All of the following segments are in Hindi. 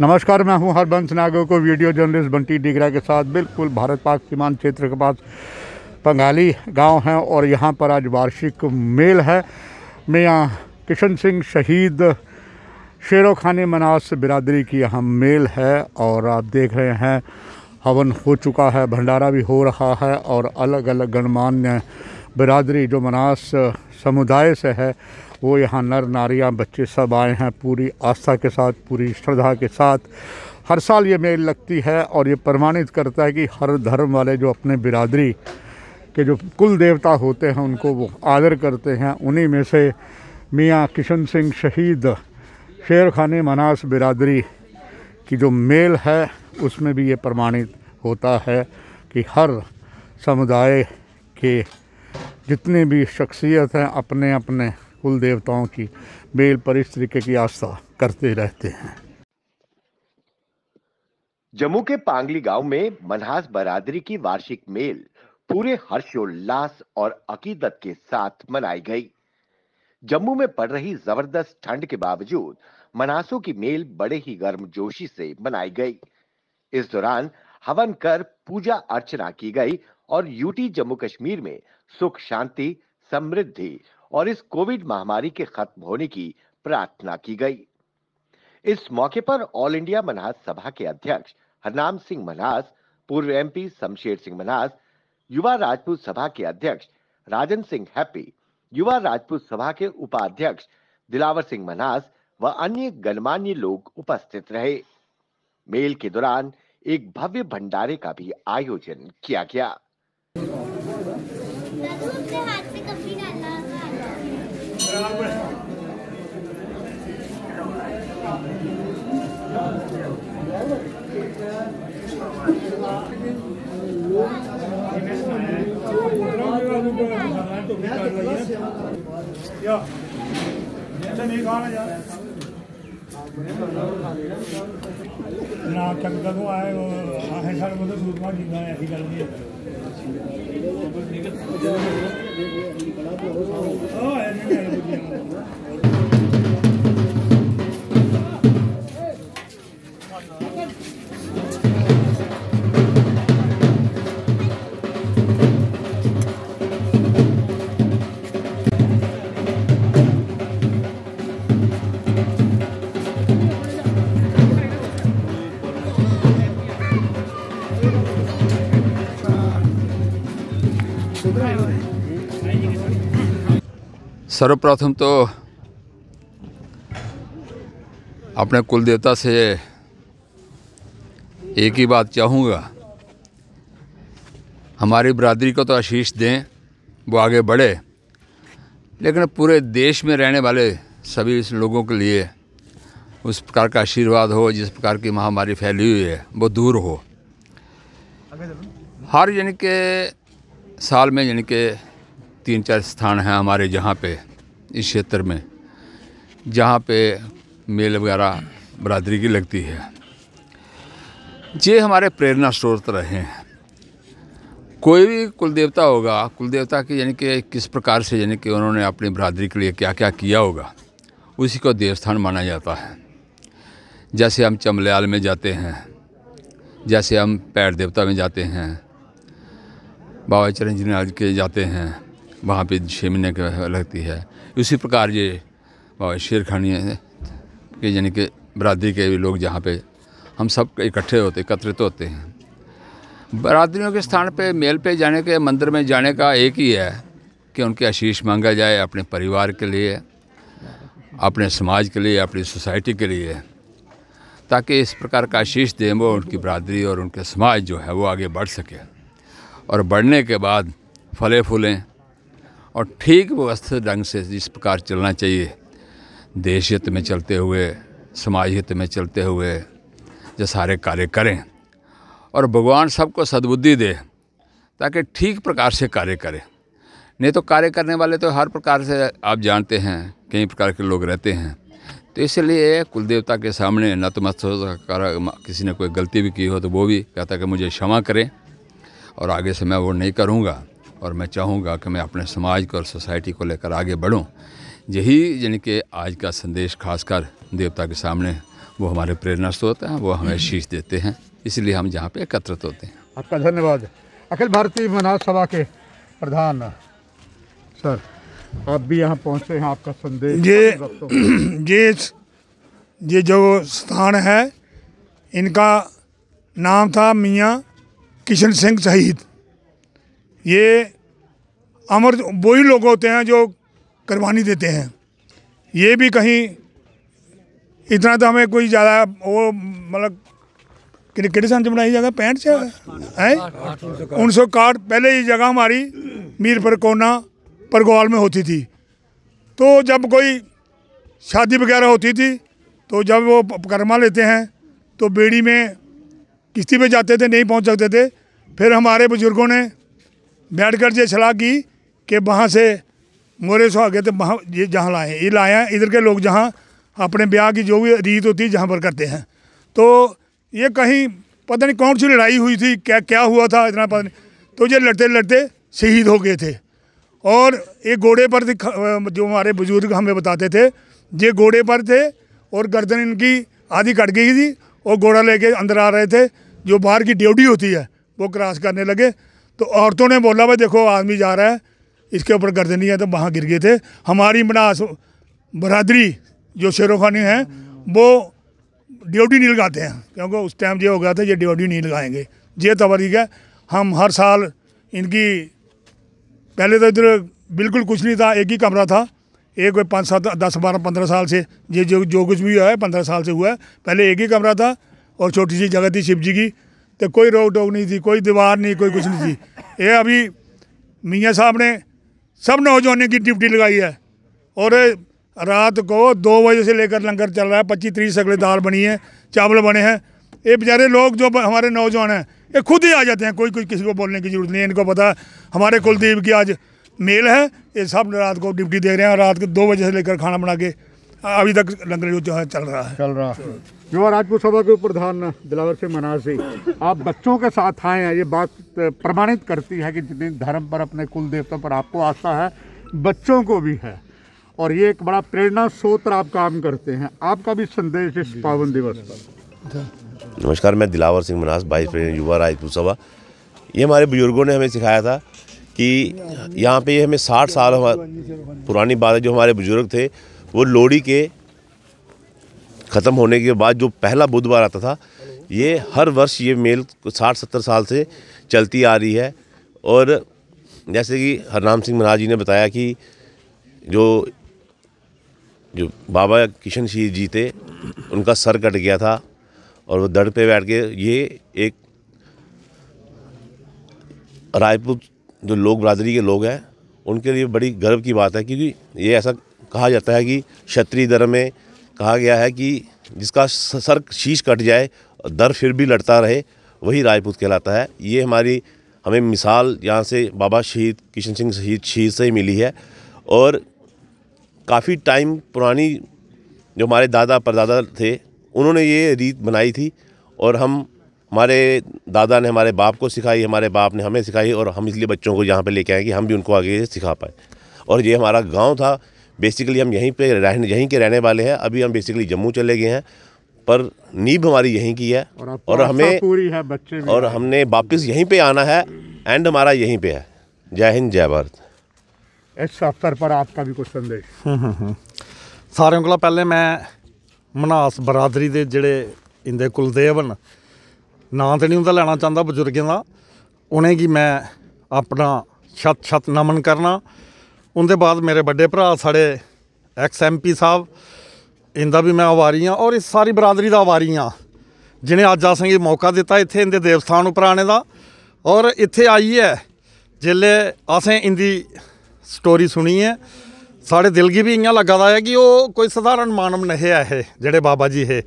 नमस्कार मैं हूं हरबंश नागो को वीडियो जर्नलिस्ट बंटी डिगरा के साथ बिल्कुल भारत पाक सीमान क्षेत्र के पास पंगाली गांव है और यहां पर आज वार्षिक मेल है मैं यहाँ किशन सिंह शहीद शेरों खाने मनास बिरादरी की यहाँ मेल है और आप देख रहे हैं हवन हो चुका है भंडारा भी हो रहा है और अलग अलग गणमान्य बरदरी जो मनास समुदाय से है वो यहाँ नर नारियाँ बच्चे सब आए हैं पूरी आस्था के साथ पूरी श्रद्धा के साथ हर साल ये मेल लगती है और ये प्रमाणित करता है कि हर धर्म वाले जो अपने बिरादरी के जो कुल देवता होते हैं उनको वो आदर करते हैं उन्हीं में से मियाँ किशन सिंह शहीद शेर खान मनास बिरादरी की जो मेल है उसमें भी ये प्रमाणित होता है कि हर समुदाय के जितने भी शख्सियत हैं अपने अपने कुल देवताओं की बेल पर इस तरीके की आस्था करते रहते हैं जम्मू के पांगली गांव में मनहास बरादरी की वार्षिक मेल पूरे हर्षोल्लास और अकीदत के साथ मनाई गई जम्मू में पड़ रही जबरदस्त ठंड के बावजूद मनासों की मेल बड़े ही गर्मजोशी से मनाई गई इस दौरान हवन कर पूजा अर्चना की गई और यूटी जम्मू कश्मीर में सुख शांति समृद्धि और इस कोविड महामारी के खत्म होने की प्रार्थना की गई इस मौके पर ऑल इंडिया मनास सभा के अध्यक्ष हरनाम सिंह मनास पूर्व एमपी शमशेर सिंह मनास युवा राजपूत सभा के अध्यक्ष राजन सिंह हैप्पी युवा राजपूत सभा के उपाध्यक्ष दिलावर सिंह मनास व अन्य गणमान्य लोग उपस्थित रहे मेल के दौरान एक भव्य भंडारे का भी आयोजन किया गया ਨਾ ਤੱਕ ਕਦੋਂ ਆਏ ਆਹੇ ਸਾਡੇ ਕੋਲ ਸੂਰਮਾ ਜਿੰਦਾ ਐਸੀ ਗੱਲ ਨਹੀਂ ਹੈ सर्वप्रथम तो अपने कुल देवता से एक ही बात चाहूँगा हमारी बरादरी को तो आशीष दें वो आगे बढ़े लेकिन पूरे देश में रहने वाले सभी इस लोगों के लिए उस प्रकार का आशीर्वाद हो जिस प्रकार की महामारी फैली हुई है वो दूर हो हर यानी के साल में यानी के तीन चार स्थान हैं हमारे जहाँ पे इस क्षेत्र में जहाँ पे मेल वगैरह बरादरी की लगती है ये हमारे प्रेरणा स्रोत रहे हैं कोई भी कुल देवता होगा कुल देवता की यानी कि किस प्रकार से यानी कि उन्होंने अपनी बरादरी के लिए क्या क्या किया होगा उसी को देवस्थान माना जाता है जैसे हम चमलयाल में जाते हैं जैसे हम पैर देवता में जाते हैं बाबा चरण जी के जाते हैं वहाँ पे छः महीने के लगती है उसी प्रकार ये बाबा शेर खानी के यानी कि बरादरी के भी लोग जहाँ पे हम सब इकट्ठे होते एकत्रित होते हैं बरादरियों के स्थान पे मेल पे जाने के मंदिर में जाने का एक ही है कि उनके आशीष मांगा जाए अपने परिवार के लिए अपने समाज के लिए अपनी सोसाइटी के लिए ताकि इस प्रकार का आशीष दें वो उनकी बरादरी और उनके समाज जो है वो आगे बढ़ सके और बढ़ने के बाद फले फूलें और ठीक व्यवस्थित ढंग से जिस प्रकार चलना चाहिए देश हित में चलते हुए समाज हित में चलते हुए जो सारे कार्य करें और भगवान सबको सद्बुद्धि दे ताकि ठीक प्रकार से कार्य करें नहीं तो कार्य करने वाले तो हर प्रकार से आप जानते हैं कई प्रकार के लोग रहते हैं तो इसलिए कुल देवता के सामने नतमस्तक तो कर किसी ने कोई गलती भी की हो तो वो भी कहता कि मुझे क्षमा करें और आगे से मैं वो नहीं करूँगा और मैं चाहूँगा कि मैं अपने समाज को और सोसाइटी को लेकर आगे बढ़ूँ यही यानी कि आज का संदेश खासकर देवता के सामने वो हमारे प्रेरणा स्रोत हैं वो हमें शीश देते हैं इसलिए हम जहाँ पे एकत्रित होते हैं आपका धन्यवाद अखिल भारतीय मनाज सभा के प्रधान सर आप भी यहाँ पहुँचे हैं आपका संदेश ये तो- ये ये जो स्थान है इनका नाम था मियाँ किशन सिंह शहीद ये अमर वही लोग होते हैं जो कुर्बानी देते हैं ये भी कहीं इतना तो हमें कोई ज़्यादा वो मतलब क्रिकेट सन च बनाई जगह पैंठ से है उन सौ काट पहले ये जगह हमारी मीरपुर कोना परगवाल में होती थी तो जब कोई शादी वगैरह होती थी तो जब वो कर्मा लेते हैं तो बेड़ी में किश्ती पे जाते थे नहीं पहुंच सकते थे फिर हमारे बुज़ुर्गों ने बैठकर जो सलाह की कि वहाँ से मोरे सो गए तो वहाँ ये जहाँ लाए ये लाए हैं इधर के लोग जहाँ अपने ब्याह की जो भी रीत होती है जहाँ पर करते हैं तो ये कहीं पता नहीं कौन सी लड़ाई हुई थी क्या क्या हुआ था इतना पता नहीं तो ये लड़ते लड़ते शहीद हो गए थे और ये घोड़े पर थे जो हमारे बुज़ुर्ग हमें बताते थे ये घोड़े पर थे और गर्दन इनकी आधी कट गई थी और घोड़ा लेके अंदर आ रहे थे जो बाहर की ड्यूटी होती है वो क्रॉस करने लगे तो औरतों ने बोला भाई देखो आदमी जा रहा है इसके ऊपर गर्दनी है तो वहाँ गिर गए थे हमारी मनास बरदरी जो शेरोखानी है वो ड्यूटी नहीं लगाते हैं क्योंकि उस टाइम ये हो गया था ये ड्यूटी नहीं लगाएंगे ये तबरीक तो है हम हर साल इनकी पहले तो इधर बिल्कुल कुछ नहीं था एक ही कमरा था एक कोई पाँच सात दस बारह पंद्रह साल से ये जो जो कुछ भी हुआ है पंद्रह साल से हुआ है पहले एक ही कमरा था और छोटी सी जगह थी शिव जी की तो कोई रोक टोक नहीं थी कोई दीवार नहीं कोई कुछ नहीं थी ये अभी मियाँ साहब ने सब नौजवानों की ड्यूटी लगाई है और रात को दो बजे से लेकर लंगर चल रहा है पच्चीस तीस सगले दाल बनी है चावल बने हैं ये बेचारे लोग जो हमारे नौजवान हैं ये खुद ही आ जाते हैं कोई कोई किसी को बोलने की जरूरत नहीं है इनको पता हमारे कुलदीप की आज मेल है ये सब रात को ड्यूटी दे रहे हैं और रात को दो बजे से लेकर खाना बना के अभी तक लंगर जो है चल रहा है चल रहा है युवा राजपूत सभा के प्रधान दिलावर सिंह मनासी आप बच्चों के साथ आए हैं ये बात प्रमाणित करती है कि जितने धर्म पर अपने कुल देवता पर आपको आस्था है बच्चों को भी है और ये एक बड़ा प्रेरणा स्रोत आप काम करते हैं आपका भी संदेश इस पावन दिवस पर नमस्कार मैं दिलावर सिंह मनास बाईस युवा राजपूत सभा ये हमारे बुजुर्गों ने हमें सिखाया था कि यहाँ पे हमें साठ साल पुरानी बात है जो हमारे बुजुर्ग थे वो लोहड़ी के ख़त्म होने के बाद जो पहला बुधवार आता था ये हर वर्ष ये मेल साठ सत्तर साल से चलती आ रही है और जैसे कि हरनाम सिंह महाराज जी ने बताया कि जो जो बाबा किशन शीर जी थे उनका सर कट गया था और वो दड़ पे बैठ के ये एक रायपुर जो लोग बरादरी के लोग हैं उनके लिए बड़ी गर्व की बात है क्योंकि ये ऐसा कहा जाता है कि क्षत्रिय धर्म में कहा गया है कि जिसका सर शीश कट जाए दर फिर भी लड़ता रहे वही राजपूत कहलाता है ये हमारी हमें मिसाल यहाँ से बाबा शहीद किशन सिंह शहीद शहीद से ही मिली है और काफ़ी टाइम पुरानी जो हमारे दादा परदादा थे उन्होंने ये रीत बनाई थी और हम हमारे दादा ने हमारे बाप को सिखाई हमारे बाप ने हमें सिखाई और हम इसलिए बच्चों को यहाँ पे लेके आए कि हम भी उनको आगे सिखा पाए और ये हमारा गांव था बेसिकली हम यहीं पे रहने यहीं के रहने वाले हैं अभी हम बेसिकली जम्मू चले गए हैं पर नींब हमारी यहीं की है और, और हमें पूरी है बच्चे और हमने वापस यहीं पे आना है एंड हमारा यहीं पे है जय हिंद जय भारत इस अवसर पर आपका भी कुछ संदेश हम्म, हम्म, हम्म। सारे को पहले मैं मनास बरादरी के जेह्ड़े इंदे कुलदेव न नां ते नहीं उनका लैना चांह्दा बजुर्गें दा उ'नेंगी मैं अपना छत छत नमन करना ਉਹਦੇ ਬਾਅਦ ਮੇਰੇ ਵੱਡੇ ਭਰਾ ਸਾਡੇ ਐਕਸ ਐਮਪੀ ਸਾਹਿਬ ਇਹਦਾ ਵੀ ਮੈਂ ਆਵਾਰੀ ਆ ਔਰ ਇਸ ਸਾਰੀ ਬਰਾਦਰੀ ਦਾ ਆਵਾਰੀ ਆ ਜਿਨੇ ਅੱਜ ਆ ਸੰਗੀ ਮੌਕਾ ਦਿੱਤਾ ਇੱਥੇ ਇਹਦੇ ਦੇਵਸਥਾਨ ਉਪਰਾਣੇ ਦਾ ਔਰ ਇੱਥੇ ਆਈ ਹੈ ਜਿਲੇ ਅਸੀਂ ਇੰਦੀ ਸਟੋਰੀ ਸੁਣੀ ਹੈ ਸਾਡੇ ਦਿਲ ਕੀ ਵੀ ਇੰਨਾ ਲੱਗਦਾ ਹੈ ਕਿ ਉਹ ਕੋਈ ਸਧਾਰਨ ਮਾਨਮ ਨਹੀਂ ਹੈ ਇਹ ਜਿਹੜੇ ਬਾਬਾ ਜੀ ਹੈ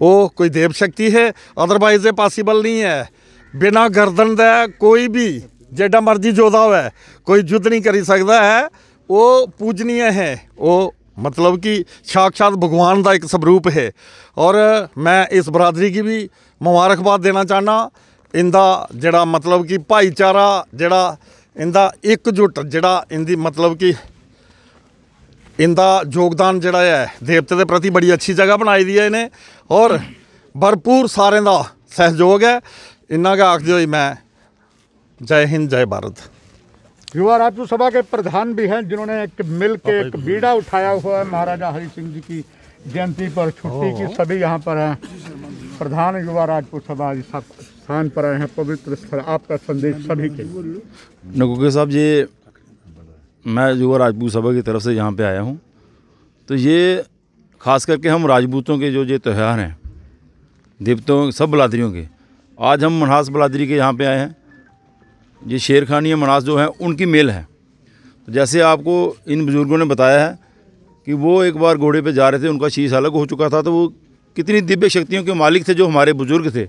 ਉਹ ਕੋਈ ਦੇਵ ਸ਼ਕਤੀ ਹੈ ਅਦਰਵਾਇਜ਼ ਇਹ ਪੋਸੀਬਲ ਨਹੀਂ ਹੈ ਬਿਨਾ ਗਰਦਨ ਦਾ ਕੋਈ ਵੀ ਜਿਹੜਾ ਮਰਜ਼ੀ ਜੋਦਾ ਹੋਵੇ ਕੋਈ ਜੁੱਧ ਨਹੀਂ ਕਰੀ ਸਕਦਾ ਹੈ ਉਹ ਪੂਜਨੀਏ ਹੈ ਉਹ ਮਤਲਬ ਕਿ ਸ਼ਾਕਸ਼ਾਤ ਭਗਵਾਨ ਦਾ ਇੱਕ ਸਰੂਪ ਹੈ ਔਰ ਮੈਂ ਇਸ ਬਰਾਦਰੀ ਕੀ ਵੀ ਮੁਬਾਰਕਬਾਦ ਦੇਣਾ ਚਾਹਨਾ ਇੰਦਾ ਜਿਹੜਾ ਮਤਲਬ ਕਿ ਭਾਈਚਾਰਾ ਜਿਹੜਾ ਇੰਦਾ ਇੱਕ ਜੁੱਟ ਜਿਹੜਾ ਇੰਦੀ ਮਤਲਬ ਕਿ ਇੰਦਾ ਯੋਗਦਾਨ ਜਿਹੜਾ ਹੈ ਦੇਵਤੇ ਦੇ ਪ੍ਰਤੀ ਬੜੀ ਅੱਛੀ ਜਗ੍ਹਾ ਬਣਾਈ ਦੀ ਹੈ ਇਹਨੇ ਔਰ ਭਰਪੂਰ ਸਾਰਿਆਂ ਦਾ ਸਹਿਯੋਗ ਹੈ ਇੰਨਾ ਕਾ ਆਖਦੇ ਹੋਈ ਮੈਂ जय हिंद जय भारत युवा राज्य सभा के प्रधान भी हैं जिन्होंने एक मिल के हाँ एक तो बीड़ा उठाया हुआ है महाराजा हरि सिंह जी की जयंती पर छुट्टी की सभी यहाँ पर हैं प्रधान युवा राजपूत सभा स्थान पर आए हैं पवित्र स्थल आपका संदेश सभी के नगोगे साहब ये मैं युवा राजपूत सभा की तरफ से यहाँ पे आया हूँ तो ये खास करके हम राजपूतों के जो ये त्यौहार हैं देवतों सब बलादरियों के आज हम मनहास बलादरी के यहाँ पे आए हैं ये शेर खानी या मनास जो हैं उनकी मेल है तो जैसे आपको इन बुज़ुर्गों ने बताया है कि वो एक बार घोड़े पे जा रहे थे उनका शीश अलग हो चुका था तो वो कितनी दिव्य शक्तियों के मालिक थे जो हमारे बुज़ुर्ग थे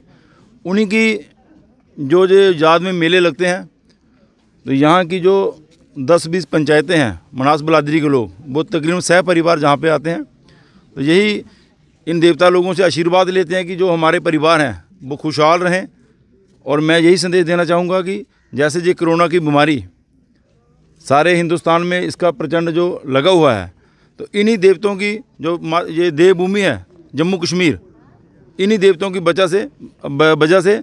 उन्हीं की जो जो याद में मेले लगते हैं तो यहाँ की जो दस बीस पंचायतें हैं मनास बलादरी के लोग वो तकरीबन सह परिवार जहाँ पे आते हैं तो यही इन देवता लोगों से आशीर्वाद लेते हैं कि जो हमारे परिवार हैं वो खुशहाल रहें और मैं यही संदेश देना चाहूँगा कि जैसे जी कोरोना की बीमारी सारे हिंदुस्तान में इसका प्रचंड जो लगा हुआ है तो इन्हीं देवताओं की जो ये देवभूमि है जम्मू कश्मीर इन्हीं देवताओं की वजह से वजह से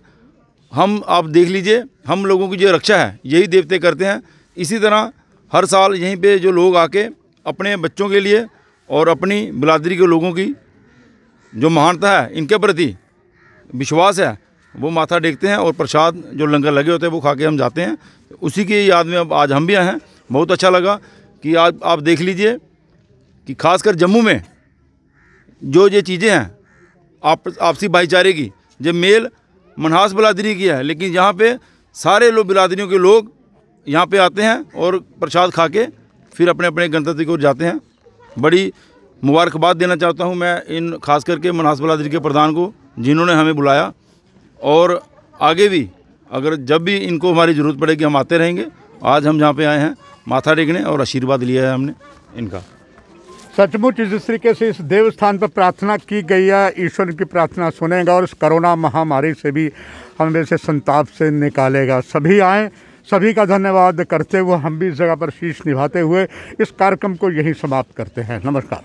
हम आप देख लीजिए हम लोगों की जो रक्षा है यही देवते करते हैं इसी तरह हर साल यहीं पे जो लोग आके अपने बच्चों के लिए और अपनी बिरादरी के लोगों की जो महानता है इनके प्रति विश्वास है वो माथा टेकते हैं और प्रसाद जो लंगर लगे होते हैं वो खा के हम जाते हैं उसी की याद में अब आज हम भी आए हैं बहुत अच्छा लगा कि आज आप देख लीजिए कि खासकर जम्मू में जो ये चीज़ें हैं आप आपसी भाईचारे की जब मेल मनहास बिलादरी की है लेकिन यहाँ पे सारे लोग बिलादरियों के लोग यहाँ पे आते हैं और प्रसाद खा के फिर अपने अपने गणतंत्र की ओर जाते हैं बड़ी मुबारकबाद देना चाहता हूँ मैं इन खास करके मनहास बिलादरी के प्रधान को जिन्होंने हमें बुलाया और आगे भी अगर जब भी इनको हमारी ज़रूरत पड़ेगी हम आते रहेंगे आज हम जहाँ पे आए हैं माथा टेकने और आशीर्वाद लिया है हमने इनका सचमुच जिस तरीके से इस देवस्थान पर प्रार्थना की गई है ईश्वर की प्रार्थना सुनेगा और इस कोरोना महामारी से भी हमें से संताप से निकालेगा सभी आएँ सभी का धन्यवाद करते हुए हम भी इस जगह पर शीश निभाते हुए इस कार्यक्रम को यहीं समाप्त करते हैं नमस्कार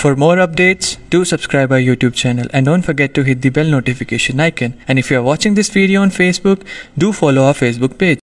For more updates, do subscribe our YouTube channel and don't forget to hit the bell notification icon. And if you are watching this video on Facebook, do follow our Facebook page.